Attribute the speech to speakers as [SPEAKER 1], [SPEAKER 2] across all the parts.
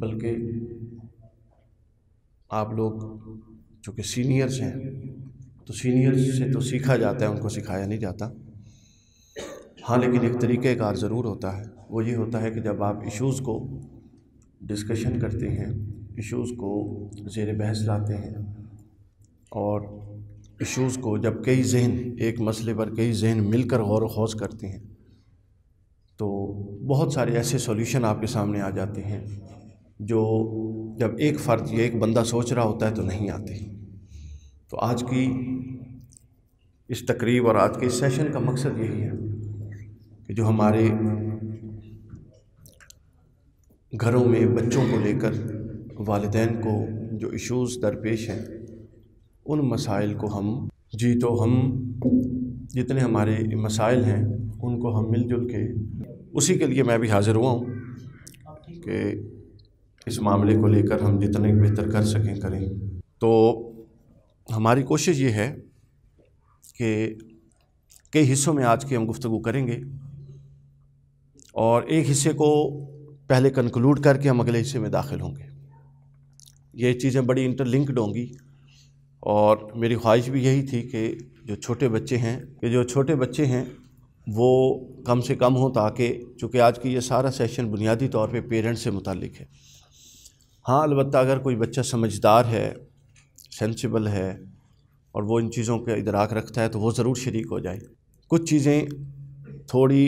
[SPEAKER 1] बल्कि आप लोग चूँकि सीनियर्स हैं तो सीनियर्स से तो सीखा जाता है उनको सिखाया नहीं जाता हाँ लेकिन एक तरीक़ार ज़रूर होता है वो ये होता है कि जब आप इश्यूज़ को डिस्कशन करते हैं इश्यूज़ को जेर बहस लाते हैं और इश्यूज़ को जब कई जहन एक मसले पर कई जहन मिलकर गौर वौज करते हैं तो बहुत सारे ऐसे सॉल्यूशन आपके सामने आ जाते हैं जो जब एक फ़र्द या एक बंदा सोच रहा होता है तो नहीं आती तो आज की इस तकरीब और आज के इस सेशन का मकसद यही है कि जो हमारे घरों में बच्चों को लेकर वालदेन को जो इश्यूज़ दरपेश हैं उन मसाइल को हम जी तो हम जितने हमारे मसाइल हैं उनको हम मिलजुल के उसी के लिए मैं भी हाज़िर हुआ हूँ कि इस मामले को लेकर हम जितने बेहतर कर सकें करें तो हमारी कोशिश ये है कि कई हिस्सों में आज की हम गुफ्तु करेंगे और एक हिस्से को पहले कंक्लूड करके हम अगले हिस्से में दाखिल होंगे ये चीज़ें बड़ी इंटरलिंक्ड होंगी और मेरी ख्वाहिश भी यही थी कि जो छोटे बच्चे हैं कि जो छोटे बच्चे हैं वो कम से कम हों ताकि चूँकि आज की ये सारा सेशन बुनियादी तौर पे पेरेंट्स से मुतलिक है हाँ अलबत्त अगर कोई बच्चा समझदार है सेंसिबल है और वो इन चीज़ों के इधराक रखता है तो वो ज़रूर शरीक हो जाए कुछ चीज़ें थोड़ी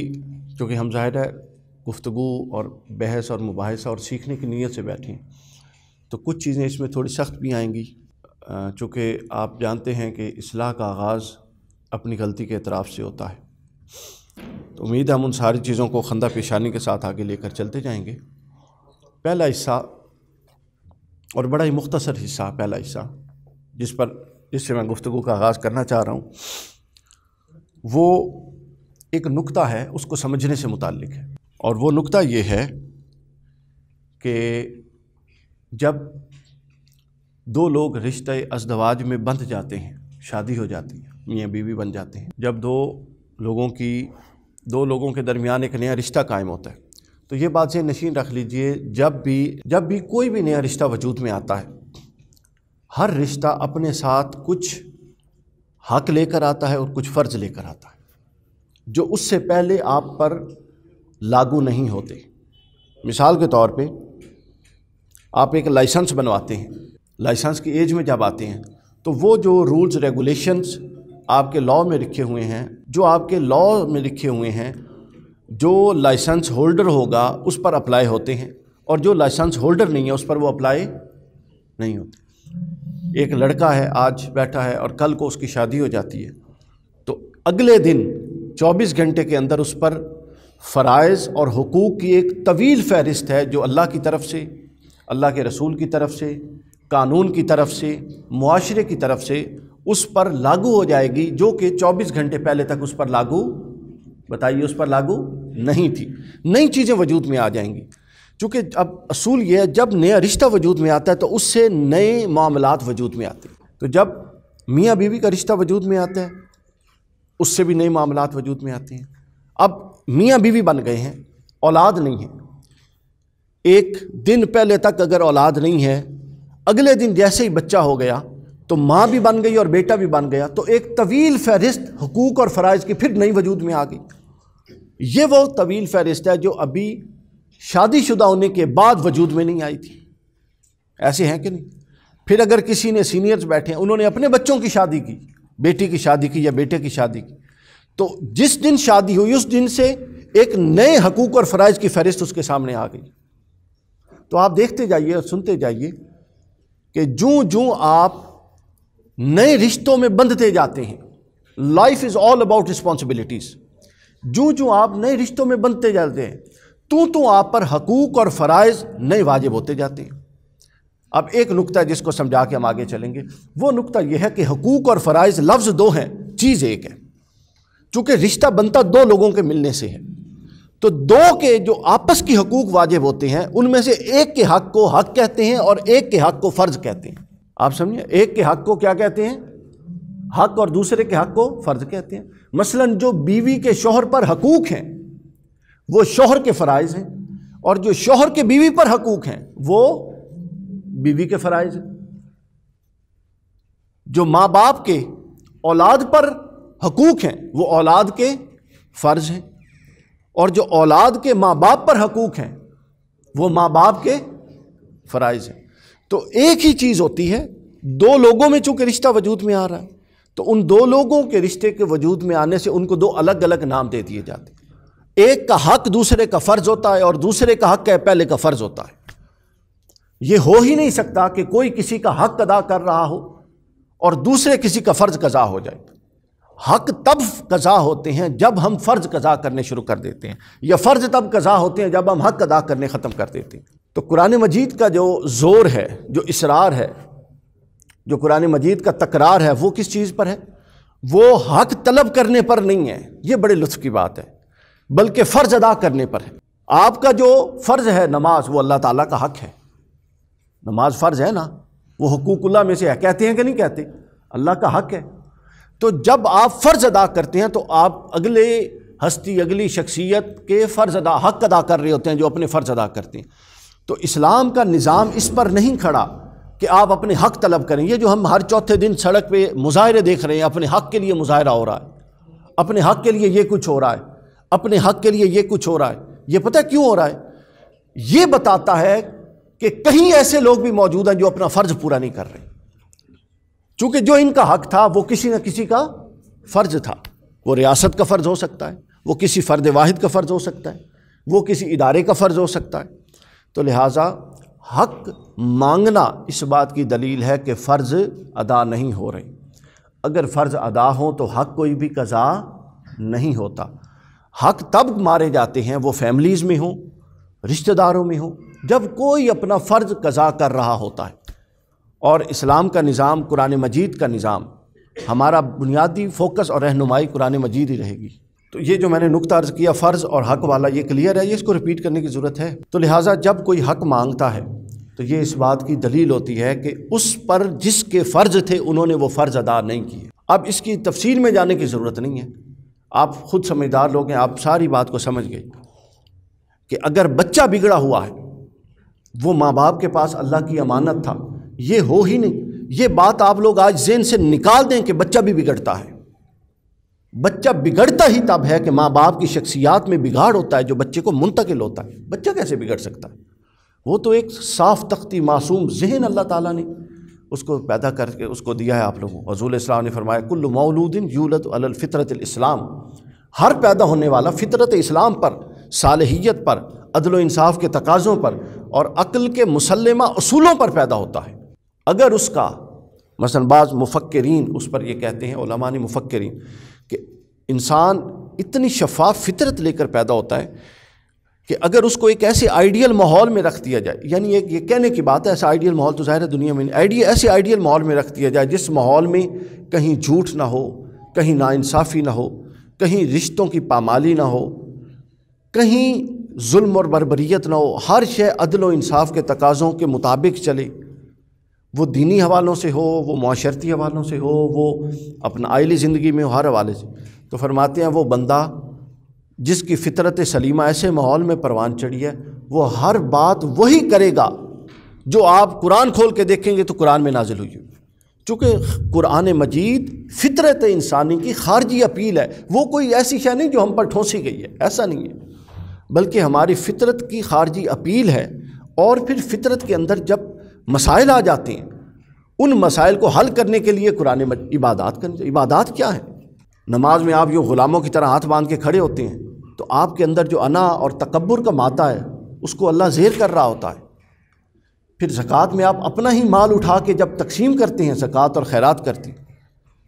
[SPEAKER 1] क्योंकि हम जाहिर है गुफ्तु और बहस और मुबासा और सीखने की नीयत से बैठी तो कुछ चीज़ें इसमें थोड़ी सख्त भी आएंगी चूँकि आप जानते हैं कि असलाह का आगाज़ अपनी गलती के अतराफ़ से होता है तो उम्मीद हम उन सारी चीज़ों को खंदा पेशानी के साथ आगे लेकर चलते जाएंगे पहला हिस्सा और बड़ा ही मुख्तसर हिस्सा पहला हिस्सा जिस पर जिससे मैं गुफ्तु का आगाज़ करना चाह रहा हूँ वो एक नुकता है उसको समझने से मुतल है और वो नुकता ये है कि जब दो लोग रिश्ते अजदवाज में बंध जाते हैं शादी हो जाती है मियाँ बीवी बन जाते हैं जब दो लोगों की दो लोगों के दरमियान एक नया रिश्ता कायम होता है तो ये बात से नशीन रख लीजिए जब भी जब भी कोई भी नया रिश्ता वजूद में आता है हर रिश्ता अपने साथ कुछ हक लेकर आता है और कुछ फ़र्ज़ लेकर आता है जो उससे पहले आप पर लागू नहीं होते मिसाल के तौर पे आप एक लाइसेंस बनवाते हैं लाइसेंस की एज में जब आते हैं तो वो जो रूल्स रेगुलेशंस आपके लॉ में लिखे हुए हैं जो आपके लॉ में लिखे हुए हैं जो लाइसेंस होल्डर होगा उस पर अप्लाई होते हैं और जो लाइसेंस होल्डर नहीं है उस पर वो अप्लाई नहीं होते एक लड़का है आज बैठा है और कल को उसकी शादी हो जाती है तो अगले दिन 24 घंटे के अंदर उस पर फ़राइज़ और हकूक़ की एक तवील फहरिस्त है जो अल्लाह की तरफ से अल्लाह के रसूल की तरफ से कानून की तरफ से मुआरे की तरफ से उस पर लागू हो जाएगी जो कि 24 घंटे पहले तक उस पर लागू बताइए उस पर लागू नहीं थी नई चीज़ें वजूद में आ जाएंगी चूँकि अब असूल ये है जब नया रिश्ता वजूद में आता है तो उससे नए मामला वजूद में आते हैं तो जब मियाँ बीवी का रिश्ता वजूद में आता है उससे भी नए मामला वजूद में आते हैं अब मियाँ बीवी बन गए हैं औलाद नहीं है एक दिन पहले तक अगर औलाद नहीं है अगले दिन जैसे ही बच्चा हो गया तो माँ भी बन गई और बेटा भी बन गया तो एक तवील फहरिस्त हकूक़ और फ़राइज़ की फिर नई वजूद में आ गई ये वो तवील फहरिस्त है जो अभी शादी शुदा होने के बाद वजूद में नहीं आई थी ऐसे हैं कि नहीं फिर अगर किसी ने सीनियर्स बैठे हैं उन्होंने अपने बच्चों की शादी की बेटी की शादी की या बेटे की शादी की तो जिस दिन शादी हुई उस दिन से एक नए हकूक़ और फ़राइज़ की फहरिस्त उसके सामने आ गई तो आप देखते जाइए और सुनते जाइए कि जूँ जूँ आप नए रिश्तों में बंधते जाते हैं life is all about responsibilities जो जो आप नए रिश्तों में बनते जाते हैं तो तो आप पर हकूक़ और फ़राइज नए वाजिब होते जाते हैं अब एक नुकता जिसको समझा के हम आगे चलेंगे वो नुकता यह है कि हकूक़ और फ़राइज लफ्ज़ दो हैं चीज़ एक है चूँकि रिश्ता बनता दो लोगों के मिलने से है तो दो के जो आपस की हकूक़ वाजिब होते हैं उनमें से एक के हक को हक कहते हैं और एक के हक को फ़र्ज़ कहते हैं आप समझिए एक के हक को क्या कहते हैं हक और दूसरे के हक को फ़र्ज कहते हैं मसलन जो बीवी के शोहर पर हकूक़ हैं वो शोहर के फ़रज़ हैं और जो शोहर के बीवी पर हकूक़ हैं वो बीवी के फ़रज़ हैं जो माँ बाप के औलाद पर हकूक़ हैं वो औलाद के फ़र्ज हैं और जो औलाद के माँ बाप पर हकूक़ हैं वो माँ बाप के फ़रज़ हैं तो एक ही चीज़ होती है दो लोगों में चूँकि रिश्ता वजूद में आ रहा है तो उन दो लोगों के रिश्ते के वजूद में आने से उनको दो अलग अलग नाम दे दिए जाते हैं एक का हक दूसरे का फ़र्ज़ होता है और दूसरे का हक है पहले का फ़र्ज़ होता है यह हो ही नहीं सकता कि कोई किसी का हक अदा कर रहा हो और दूसरे किसी का फ़र्ज़ कज़ा हो जाए हक तब कज़ा होते हैं जब हम फ़र्ज़ कज़ा करने शुरू कर देते हैं या फ़र्ज़ तब कज़ा होते हैं जब हम हक अदा करने ख़त्म कर देते हैं तो कुरान मजीद का जो ज़ोर है जो इसरार है जो कुरान मजीद का तकरार है वो किस चीज़ पर है वो हक तलब करने पर नहीं है ये बड़े लुत्फ़ की बात है बल्कि फ़र्ज़ अदा करने पर है आपका जो फ़र्ज़ है नमाज वो अल्लाह ताला का हक है नमाज फ़र्ज़ है ना वो हकूकुल्ला में से है कहते हैं कि नहीं कहते अल्लाह का हक है तो जब आप फ़र्ज़ अदा करते हैं तो आप अगले हस्ती अगली शख्सियत के फ़र्ज़ अदा हक अदा कर रहे होते हैं जो अपने फ़र्ज़ अदा करते हैं तो इस्लाम का निज़ाम इस पर नहीं खड़ा कि आप अपने हक़ तलब करें ये जो हम हर चौथे दिन सड़क पे मुजाहरे देख रहे हैं अपने हक़ के लिए मुजाहरा हो रहा है अपने हक़ के लिए ये कुछ हो रहा है अपने हक़ के लिए ये कुछ हो रहा है ये पता है क्यों हो रहा है ये बताता है कि कहीं ऐसे लोग भी मौजूद हैं जो अपना फ़र्ज पूरा नहीं कर रहे चूँकि जो इनका हक़ था वो किसी न किसी का फ़र्ज था वो रियासत का फ़र्ज़ हो सकता है वो किसी फ़र्द वाहिद का फ़र्ज़ हो सकता है वो किसी इदारे का फ़र्ज़ हो सकता है तो लिहाजा हक मांगना इस बात की दलील है कि फ़र्ज़ अदा नहीं हो रही अगर फ़र्ज़ अदा हो तो हक कोई भी कज़ा नहीं होता हक तब मारे जाते हैं वो फैमिलीज़ में हों रिश्तेदारों में हों जब कोई अपना फ़र्ज़ कज़ा कर रहा होता है और इस्लाम का निज़ाम कुरान मजीद का निज़ाम हमारा बुनियादी फोकस और रहनुमाई कुरान मजीद ही रहेगी तो ये जो मैंने नुकता अर्ज किया फ़र्ज़ और हक वाला ये क्लियर है ये इसको रिपीट करने की ज़रूरत है तो लिहाजा जब कोई हक मांगता है तो ये इस बात की दलील होती है कि उस पर जिसके फ़र्ज़ थे उन्होंने वो फ़र्ज़ अदा नहीं किए अब इसकी तफसील में जाने की ज़रूरत नहीं है आप ख़ुद समझदार लोग हैं आप सारी बात को समझ गए कि अगर बच्चा बिगड़ा हुआ है वो माँ बाप के पास अल्लाह की अमानत था ये हो ही नहीं ये बात आप लोग आज जेन से निकाल दें कि बच्चा भी बिगड़ता है बच्चा बिगड़ता ही तब है कि माँ बाप की शख्सियात में बिगाड़ होता है जो बच्चे को मुंतकिल होता है बच्चा कैसे बिगड़ सकता है वो तो एक साफ तख्ती मासूम जहन अल्लाह ताला ने उसको पैदा करके उसको दिया है आप लोगों को हजूल इस्लाम ने फरमाया कुल मौलूदिन यूलत अलफ़ितरत इस्लाम हर पैदा होने वाला फितरत इस्लाम पर सालहियत पर अदल इंसाफ के तकाज़ों पर और अक्ल के मुसलमा असूलों पर पैदा होता है अगर उसका मसलबाज मुफक्रीन उस पर यह कहते हैं ने मुफक्रीन इंसान इतनी शफाफ फितरत लेकर पैदा होता है कि अगर उसको एक ऐसे आइडियल माहौल में रख दिया जाए यानी एक ये कहने की बात है ऐसा आइडियल माहौल तो ज़ाहिर है दुनिया में आइडिया ऐसे आइडियल माहौल में रख दिया जाए जिस माहौल में कहीं झूठ ना हो कहीं नाानसाफ़ी ना हो कहीं रिश्तों की पामाली ना हो कहीं जुल्म और बरबरीत ना हो हर शय अदल व इंसाफ के तकाज़ों के मुताबिक चले वो दीनी हवालों से हो वो माशरती हवालों से हो वो अपना आयली ज़िंदगी में हो हर हवाले से तो फरमाते हैं वो बंदा जिसकी फितरत सलीमा ऐसे माहौल में परवान चढ़ी है वो हर बात वही करेगा जो आप कुरान खोल के देखेंगे तो कुरान में नाजिल हुई चूँकि कुरान मजीद फितरत इंसानी की खारजी अपील है वो कोई ऐसी शह नहीं जो हम पर ठोंसी गई है ऐसा नहीं है बल्कि हमारी फितरत की खारजी अपील है और फिर फितरत के अंदर जब मसाइल आ जाते हैं उन मसाइल को हल करने के लिए कुरान इबादात करनी इबादत क्या है नमाज में आप यूँ ग़ुलामों की तरह हाथ बांध के खड़े होते हैं तो आपके अंदर जो अना और तकबर का माता है उसको अल्लाह जेर कर रहा होता है फिर ज़क़़त में आप अपना ही माल उठा के जब तकसीम करते हैं ज़क़़त और खैरात करते हैं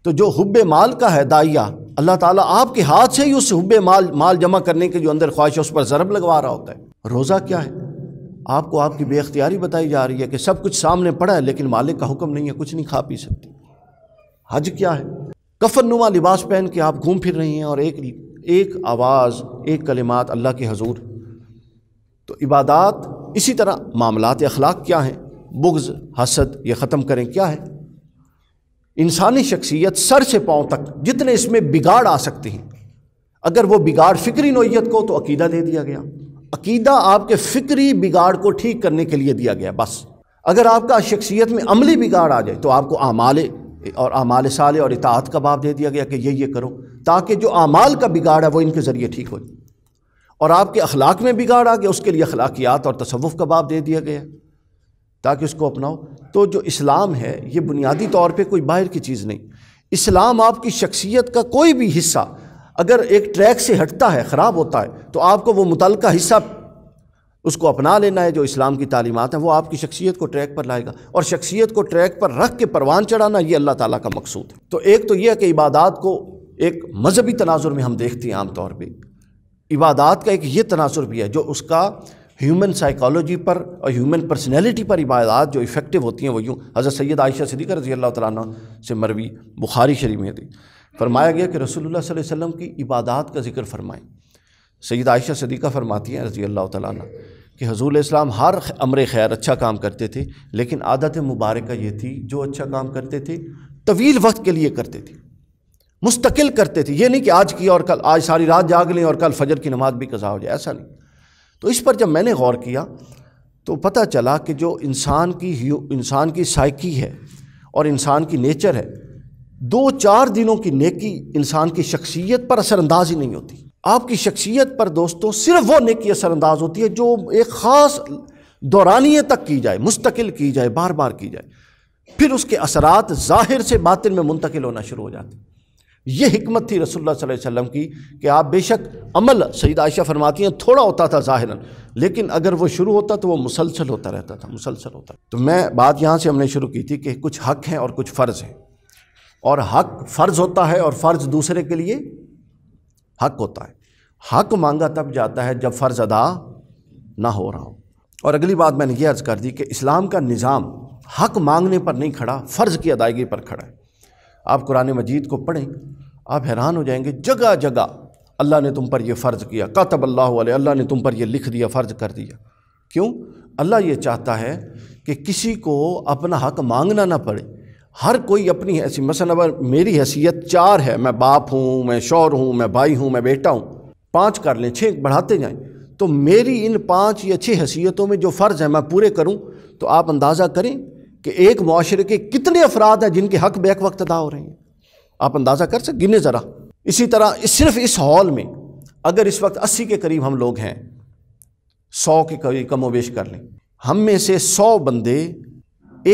[SPEAKER 1] तो जो हब माल का है दाइया अल्लाह ताला आपके हाथ से ही उस हब माल माल जमा करने के जो अंदर ख्वाहिश है उस पर ज़रब लगवा रहा होता है रोज़ा क्या है आपको आपकी बेख्तियारी बताई जा रही है कि सब कुछ सामने पड़ा है लेकिन मालिक का हुक्म नहीं है कुछ नहीं खा पी सकते हज क्या है कफन नुमा लिबास पहन के आप घूम फिर रही हैं और एक एक आवाज़ एक कलिमात अल्लाह के हजूर तो इबादत इसी तरह मामलात अखलाक क्या हैं बुग्ज़ हसद ये ख़त्म करें क्या है इंसानी शख्सियत सर से पाँव तक जितने इसमें बिगाड़ आ सकते हैं अगर वो बिगाड़ फ़िक्री नोयत को तो अकीदा दे दिया गया अकीदा आपके फ़िक्री बिगाड़ को ठीक करने के लिए दिया गया बस अगर आपका शख्सियत में अमली बिगाड़ आ जाए तो आपको आमाले और आमाल साल और इतात का बाब दे दिया गया कि ये ये करो ताकि जो आमाल का बिगाड़ है वो इनके ज़रिए ठीक हो जाए और आपके अखलाक में बिगाड़ आ गया उसके लिए अखलाकियात और तसवुफ़ का बाब दे दिया गया ताकि उसको अपनाओ तो जो इस्लाम है ये बुनियादी तौर पर कोई बाहर की चीज़ नहीं इस्लाम आपकी शख्सियत का कोई भी हिस्सा अगर एक ट्रैक से हटता है ख़राब होता है तो आपको वो मुतल हिस्सा उसको अपना लेना है जो इस्लाम की तालीमत हैं वो आपकी शख्सियत को ट्रैक पर लाएगा और शख्सियत को ट्रैक पर रख के परवान चढ़ाना ये अल्लाह ताला का मकसूद है तो एक तो यह है कि इबादत को एक मजहबी तनाजुर में हम देखते हैं आम तौर पर इबादत का एक ये तनाजुर भी है जो उसका ह्यूमन साइकोलॉजी पर और ह्यूमन पर्सनैलिटी पर इबादत जो इफ़ेक्टिव होती हैं वो यूँ हज़रत सैद आयशा सदी रजी अल्लाह तला से मरवी बुखारी शरीफ में थी फरमाया गया कि रसोल्ला वसम की इबादत का जिक्र फरमाएँ सैद आयशा सदीक़ा फरमाती हैं रज़ी अल्लाह ताली कि हजूल इस्लाम हर अमर खैर अच्छा काम करते थे लेकिन आदत मुबारक ये थी जो अच्छा काम करते थे तवील वक्त के लिए करते थे मुस्तकिल करते थे ये नहीं कि आज किया और कल आज सारी रात जाग लें और कल फजर की नमाज भी कज़ा हो जाए ऐसा नहीं तो इस पर जब मैंने गौर किया तो पता चला कि जो इंसान की इंसान की साइकी है और इंसान की नेचर है दो चार दिनों की नेकी इंसान की शख्सियत पर असरअंदाज ही नहीं होती आपकी शख्सियत पर दोस्तों सिर्फ वो नेकी असरअंदाज होती है जो एक ख़ास दौरानिए तक की जाए मुस्तकिल की जाए बार बार की जाए फिर उसके असरात ज़ाहिर से बातिन में मुंतकिल होना शुरू हो जाते ये हमत थी रसोल्ला वसम की कि आप बेशक अमल सईद आयशा फरमाती हैं थोड़ा होता था ज़ाहिरन लेकिन अगर वो शुरू होता तो वो मुसलसल होता रहता था मुसलसल होता तो मैं बात यहाँ से हमने शुरू की थी कि कुछ हक़ हैं और कुछ फ़र्ज़ हैं और हक़ फ़र्ज़ होता है और फ़र्ज़ दूसरे के लिए हक़ होता है हक मांगा तब जाता है जब फ़र्ज़ अदा ना हो रहा हो और अगली बात मैंने यह अर्ज़ कर दी कि इस्लाम का निज़ाम हक मांगने पर नहीं खड़ा फ़र्ज़ की अदायगी पर खड़ा है आप कुरान मजीद को पढ़ें आप हैरान हो जाएंगे जगह जगह अल्लाह ने तुम पर यह फ़र्ज़ किया कतब अल्लाह अल्लाह ने तुम पर यह लिख दिया फ़र्ज़ कर दिया क्यों अल्लाह ये चाहता है कि किसी को अपना हक मांगना ना पड़े हर कोई अपनी हैसी मसलन मेरी हैसियत चार है मैं बाप हूँ मैं शौर हूँ मैं भाई हूँ मैं बेटा हूँ पाँच कर लें छः बढ़ाते जाएँ तो मेरी इन पाँच या छः हैसियतों में जो फ़र्ज़ है मैं पूरे करूँ तो आप अंदाज़ा करें कि एक माशरे के कितने अफराद हैं जिनके हक बैक वक्त अदा हो रहे हैं आप अंदाज़ा कर सकते गिने ज़रा इसी तरह इस सिर्फ इस हॉल में अगर इस वक्त अस्सी के करीब हम लोग हैं सौ के करीब कमो बेश कर लें हम में से सौ बंदे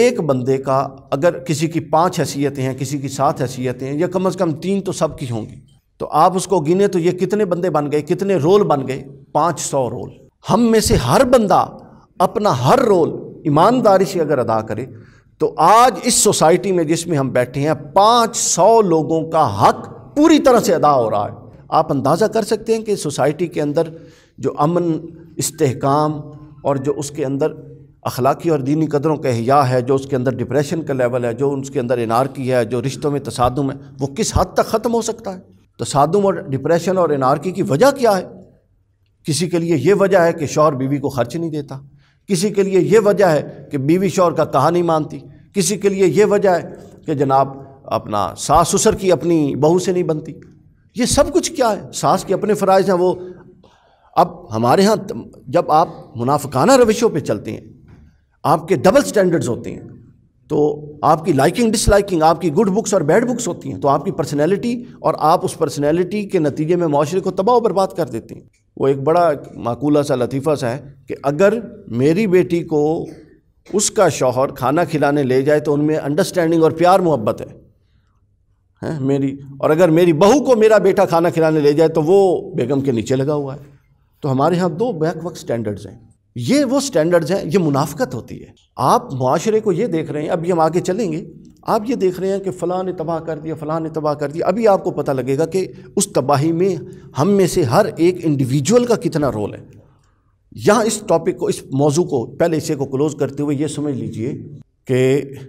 [SPEAKER 1] एक बंदे का अगर किसी की पाँच हैसियतें हैं किसी की सात हैसियतें हैं या कम अज़ कम तीन तो सब की होंगी तो आप उसको गिने तो ये कितने बंदे बन गए कितने रोल बन गए पाँच सौ रोल हम में से हर बंदा अपना हर रोल ईमानदारी से अगर अदा करे तो आज इस सोसाइटी में जिसमें हम बैठे हैं पाँच सौ लोगों का हक पूरी तरह से अदा हो रहा है आप अंदाज़ा कर सकते हैं कि सोसाइटी के अंदर जो अमन इस्तेकाम और जो उसके अंदर अखलाकी और दीनी कदरों का अहिया है जो उसके अंदर डिप्रेशन का लेवल है जो उसके अंदर इनारकी है जो रिश्तों में तसादम है वो किस हद तक ख़त्म हो सकता है तसादम तो और डिप्रेशन और एनार्की की वजह क्या है किसी के लिए ये वजह है कि शौहर बीवी को खर्च नहीं देता किसी के लिए ये वजह है कि बीवी शौहर का कहा नहीं मानती किसी के लिए ये वजह है कि जनाब अपना सास ससुर की अपनी बहू से नहीं बनती ये सब कुछ क्या है सास के अपने फ़राइज हैं वो अब हमारे यहाँ जब आप मुनाफिकाना रविशों पे चलते हैं आपके डबल स्टैंडर्ड्स होते हैं तो आपकी लाइकिंग डिसलाइकिंग आपकी गुड बुक्स और बैड बुक्स होती हैं तो आपकी पर्सनैलिटी और आप उस पर्सनैलिटी के नतीजे में माशरे को तबाह बर्बाद कर देती हैं वो एक बड़ा माकूला सा लतीफ़ा सा है कि अगर मेरी बेटी को उसका शौहर खाना खिलाने ले जाए तो उनमें अंडरस्टैंडिंग और प्यार मोहब्बत है हैं मेरी और अगर मेरी बहू को मेरा बेटा खाना खिलाने ले जाए तो वो बेगम के नीचे लगा हुआ है तो हमारे यहाँ दो बैक वक्त स्टैंडर्ड्स हैं ये वो स्टैंडर्ड्स हैं ये मुनाफ़त होती है आप माशरे को ये देख रहे हैं अभी हम आगे चलेंगे आप ये देख रहे हैं कि फ़लाँ ने तबाह कर दिया फ़लाँ ने तबाह कर दिया अभी आपको पता लगेगा कि उस तबाही में हम में से हर एक इंडिविजुअल का कितना रोल है यहाँ इस टॉपिक को इस मौजू को पहले इसे को क्लोज़ करते हुए ये समझ लीजिए कि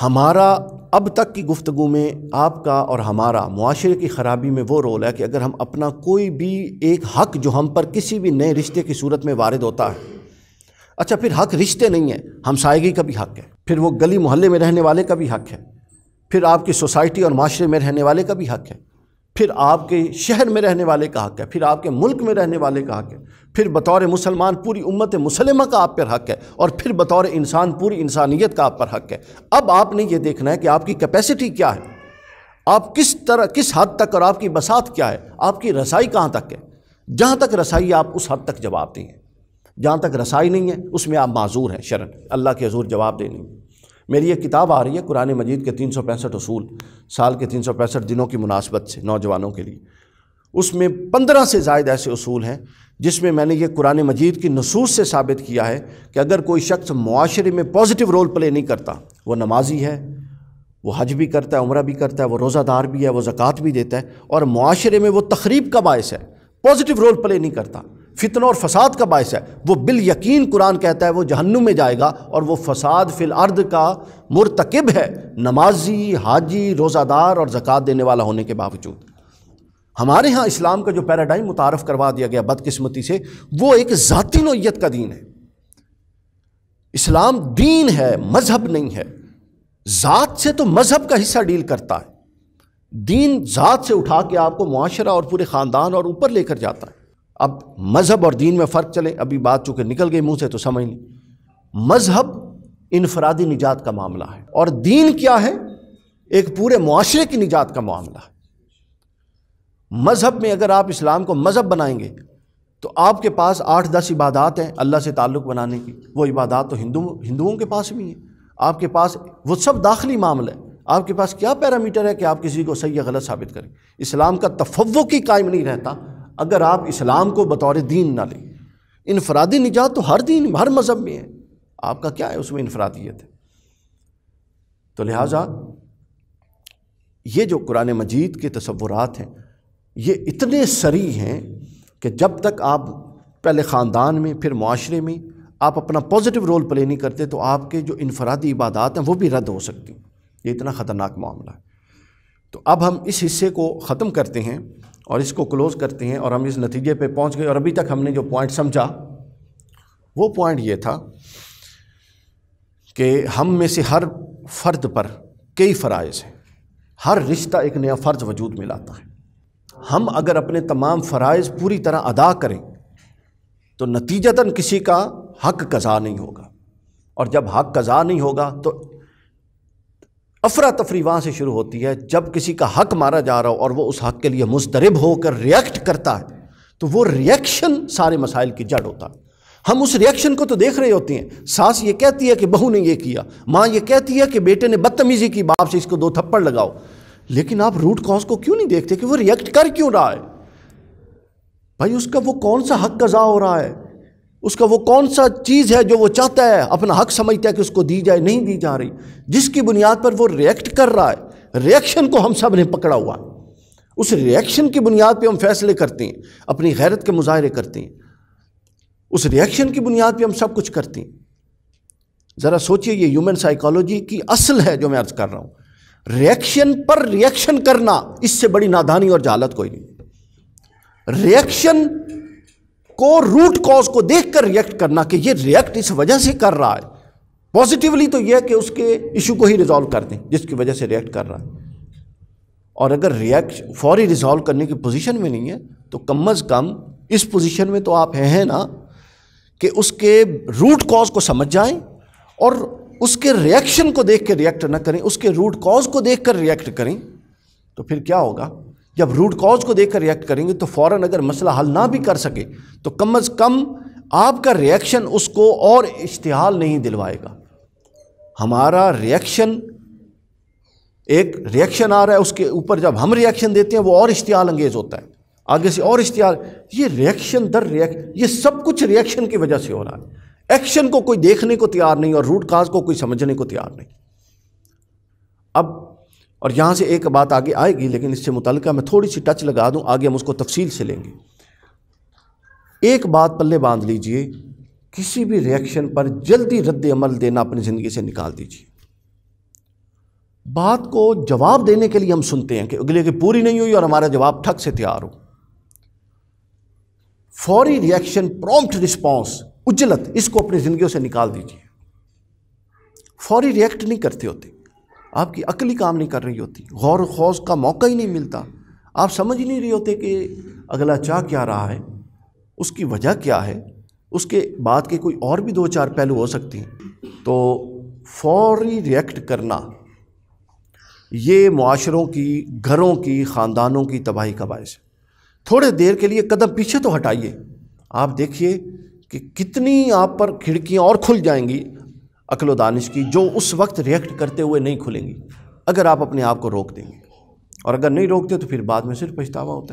[SPEAKER 1] हमारा अब तक की गुफ्तु में आपका और हमारा माशरे की ख़राबी में वो रोल है कि अगर हम अपना कोई भी एक हक़ जो हम पर किसी भी नए रिश्ते की सूरत में वारद होता है अच्छा फिर हक रिश्ते नहीं हैं हमसायगी का भी हक है फिर वो गली मोहल्ले में रहने वाले का भी हक है फिर आपकी सोसाइटी और माशरे में रहने वाले का भी हक है फिर आपके शहर में रहने वाले का हक है फिर आपके मुल्क में रहने वाले का हक है फिर बतौर मुसलमान पूरी उम्मत मुसलमा का आप पर हक है और फिर बतौर इंसान पूरी इंसानियत का आप पर हक है अब आपने ये देखना है कि आपकी कैपेसिटी क्या है आप किस तरह किस हद तक और आपकी बसात क्या है आपकी रसाई कहाँ तक है जहाँ तक रसाई आप उस हद तक जवाब देंगे जहाँ तक रसाई नहीं है उसमें आप माजूर हैं शरण अल्लाह के हजूर जवाब देने मेरी एक किताब आ रही है कुरान मजीद के तीन सौ पैंसठ असूल साल के तीन सौ पैंसठ दिनों की मुनासबत से नौजवानों के लिए उसमें पंद्रह से जायद ऐसे असूल हैं जिसमें मैंने ये कुरान मजीद की नसूस से साबित किया है कि अगर कोई शख्स माशरे में पॉजिटिव रोल प्ले नहीं करता वह नमाजी है वो हज भी करता है उम्र भी करता है वो रोज़ादार भी है वो ज़क़़त भी देता है और माशरे में वो तकरीब का बायस है पॉजिटिव रोल प्ले नहीं करता फितन और फसाद का बायस है वो बिल यकीन कुरान कहता है वो जहन्नुम में जाएगा और वो फसाद फिल अर्द का मुरतकब है नमाजी हाजी रोज़ादार और ज़क़़त देने वाला होने के बावजूद हमारे यहाँ इस्लाम का जो पैराडाइम मुतारफ़ करवा दिया गया बदकिस्मती से वो एक ज़ाती नोयत का दीन है इस्लाम दीन है मज़हब नहीं है ज़ात से तो मज़हब का हिस्सा डील करता है दीन ज़ात से उठा के आपको माशरा और पूरे ख़ानदान और ऊपर लेकर जाता है अब मज़हब और दीन में फ़र्क चले अभी बात चूँकि निकल गई मुँह से तो समझ ली मज़हब इनफरादी निजात का मामला है और दीन क्या है एक पूरे माशरे की निजात का मामला है मज़हब में अगर आप इस्लाम को मज़हब बनाएंगे तो आपके पास आठ दस इबादत हैं अल्लाह से ताल्लुक़ बनाने की वो इबादत तो हिंदू हिंदुओं के पास भी हैं आपके पास वो सब दाखिली मामला है आपके पास क्या पैरामीटर है कि आप किसी को सही या गलत साबित करें इस्लाम का तफव की कायम नहीं रहता अगर आप इस्लाम को बतौर दीन ना लें इनफरादी निजात तो हर दीन हर मज़हब में है आपका क्या है उसमें इनफरादियत है तो लिहाजा ये जो कुरान मजीद के तस्वुरात हैं ये इतने सरी हैं कि जब तक आप पहले ख़ानदान में फिर माशरे में आप अपना पॉजिटिव रोल प्ले नहीं करते तो आपके जो इनफरादी इबादत हैं वो भी रद्द हो सकती ये इतना ख़तरनाक मामला है तो अब हम इस हिस्से को ख़त्म करते हैं और इसको क्लोज़ करते हैं और हम इस नतीजे पे पहुंच गए और अभी तक हमने जो पॉइंट समझा वो पॉइंट ये था कि हम में से हर फ़र्द पर कई फ़राइज़ हैं हर रिश्ता एक नया फ़र्ज़ वजूद में लाता है हम अगर अपने तमाम फ़राइज़ पूरी तरह अदा करें तो नतीजतन किसी का हक कज़ा नहीं होगा और जब हक कज़ा नहीं होगा तो अफरा तफरी वहाँ से शुरू होती है जब किसी का हक मारा जा रहा हो और वो उस हक के लिए मुस्तरब होकर रिएक्ट करता है तो वो रिएक्शन सारे मसाइल की जड़ होता है हम उस रिएक्शन को तो देख रहे होते हैं सास ये कहती है कि बहू ने ये किया माँ ये कहती है कि बेटे ने बदतमीज़ी की बाप से इसको दो थप्पड़ लगाओ लेकिन आप रूट कॉज को क्यों नहीं देखते कि वो रिएक्ट कर क्यों रहा है भाई उसका वो कौन सा हक कज़ा हो रहा है उसका वो कौन सा चीज़ है जो वो चाहता है अपना हक समझता है कि उसको दी जाए नहीं दी जा रही जिसकी बुनियाद पर वो रिएक्ट कर रहा है रिएक्शन को हम सब ने पकड़ा हुआ है उस रिएक्शन की बुनियाद पे हम फैसले करते हैं अपनी गैरत के मुजाहरे करते हैं उस रिएक्शन की बुनियाद पे हम सब कुछ करते हैं ज़रा सोचिए ये ह्यूमन साइकोलॉजी की असल है जो मैं अर्ज़ कर रहा हूँ रिएक्शन पर रिएक्शन करना इससे बड़ी नादानी और जालत कोई नहीं रिएक्शन को रूट कॉज को देखकर रिएक्ट करना कि ये रिएक्ट इस वजह से कर रहा है पॉजिटिवली तो यह कि उसके इशू को ही रिजॉल्व कर दें जिसकी वजह से रिएक्ट कर रहा है और अगर रिएक्ट फौरी रिजॉल्व करने की पोजीशन में नहीं है तो कम अज़ कम इस पोजीशन में तो आप हैं है ना कि उसके रूट कॉज को समझ जाएं और उसके रिएक्शन को देख के रिएक्ट ना करें उसके रूट कॉज को देख कर रिएक्ट करें तो फिर क्या होगा जब रूट कॉज को देखकर रिएक्ट करेंगे तो फौरन अगर मसला हल ना भी कर सके तो कम अज़ कम आपका रिएक्शन उसको और इश्तहाल नहीं दिलवाएगा हमारा रिएक्शन एक रिएक्शन आ रहा है उसके ऊपर जब हम रिएक्शन देते हैं वो और इश्तहाल अंगेज़ होता है आगे से और इश्तेहाल ये रिएक्शन दर रिएक्शन ये सब कुछ रिएक्शन की वजह से हो रहा है एक्शन को कोई देखने को तैयार नहीं और रूट काज को कोई समझने को तैयार नहीं अब और यहाँ से एक बात आगे आएगी लेकिन इससे मुतल मैं थोड़ी सी टच लगा दूँ आगे हम उसको तफसील से लेंगे एक बात पल्ले बांध लीजिए किसी भी रिएक्शन पर जल्दी रद्द अमल देना अपनी ज़िंदगी से निकाल दीजिए बात को जवाब देने के लिए हम सुनते हैं कि अगले की पूरी नहीं हुई और हमारा जवाब ठक से तैयार हो फौरी रिएक्शन प्रॉम्प्ट रिस्पांस उजलत इसको अपनी ज़िंदगी से निकाल दीजिए फौरी रिएक्ट नहीं करते होते आपकी अकल ही काम नहीं कर रही होती गौर खौज का मौका ही नहीं मिलता आप समझ नहीं रहे होते कि अगला चाह क्या रहा है उसकी वजह क्या है उसके बाद के कोई और भी दो चार पहलू हो सकती हैं तो फौरी रिएक्ट करना ये माशरों की घरों की ख़ानदानों की तबाही का बायस है थोड़े देर के लिए कदम पीछे तो हटाइए आप देखिए कि कितनी आप पर खिड़कियां और खुल जाएंगी अकल दानिश की जो उस वक्त रिएक्ट करते हुए नहीं खुलेंगी अगर आप अपने आप को रोक देंगे और अगर नहीं रोकते तो फिर बाद में सिर्फ पछतावा होता है